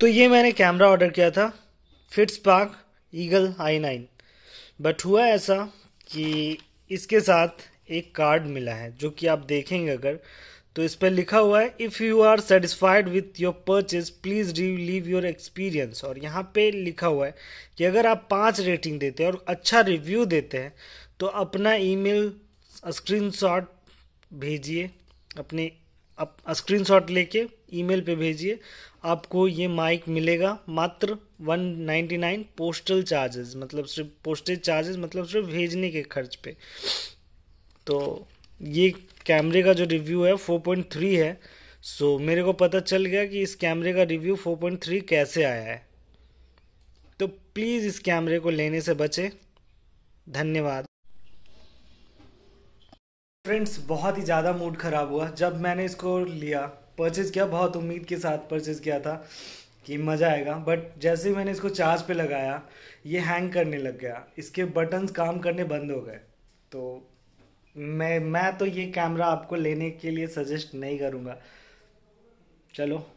तो ये मैंने कैमरा ऑर्डर किया था Fitspark Eagle I nine but हुआ ऐसा कि इसके साथ एक कार्ड मिला है जो कि आप देखेंगे अगर तो इस पर लिखा हुआ है if you are satisfied with your purchase please leave your experience और यहाँ पे लिखा हुआ है कि अगर आप पाँच रेटिंग देते हैं और अच्छा रिव्यू देते हैं तो अपना ईमेल स्क्रीनशॉट भेजिए अपने आप स्क्रीनशॉट लेके ईमेल पे भेजिए आपको ये माइक मिलेगा मात्र 199 पोस्टल चार्जेस मतलब सिर्फ पोस्टेज चार्जेस मतलब सिर्फ भेजने के खर्च पे तो ये कैमरे का जो रिव्यू है 4.3 है सो मेरे को पता चल गया कि इस कैमरे का रिव्यू 4.3 कैसे आया है तो प्लीज़ इस कैमरे को लेने से बचें धन्यवाद फ्रेंड्स बहुत ही ज़्यादा मूड ख़राब हुआ जब मैंने इसको लिया परचेज़ किया बहुत उम्मीद के साथ परचेज़ किया था कि मज़ा आएगा बट जैसे ही मैंने इसको चार्ज पे लगाया ये हैंग करने लग गया इसके बटन्स काम करने बंद हो गए तो मैं मैं तो ये कैमरा आपको लेने के लिए सजेस्ट नहीं करूँगा चलो